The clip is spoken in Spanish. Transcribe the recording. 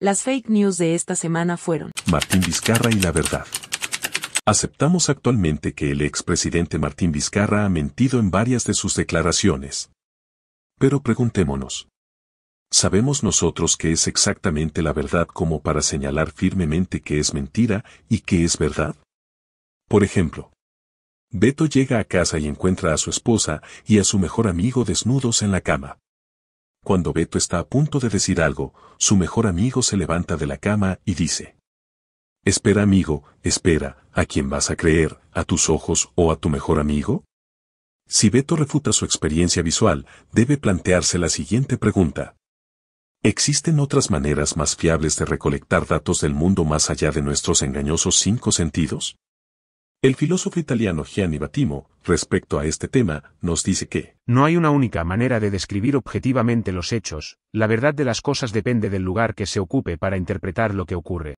Las fake news de esta semana fueron Martín Vizcarra y la verdad. Aceptamos actualmente que el expresidente Martín Vizcarra ha mentido en varias de sus declaraciones. Pero preguntémonos. ¿Sabemos nosotros qué es exactamente la verdad como para señalar firmemente que es mentira y que es verdad? Por ejemplo, Beto llega a casa y encuentra a su esposa y a su mejor amigo desnudos en la cama. Cuando Beto está a punto de decir algo, su mejor amigo se levanta de la cama y dice. Espera amigo, espera, ¿a quién vas a creer, a tus ojos o a tu mejor amigo? Si Beto refuta su experiencia visual, debe plantearse la siguiente pregunta. ¿Existen otras maneras más fiables de recolectar datos del mundo más allá de nuestros engañosos cinco sentidos? El filósofo italiano Gianni Battimo, respecto a este tema, nos dice que no hay una única manera de describir objetivamente los hechos, la verdad de las cosas depende del lugar que se ocupe para interpretar lo que ocurre.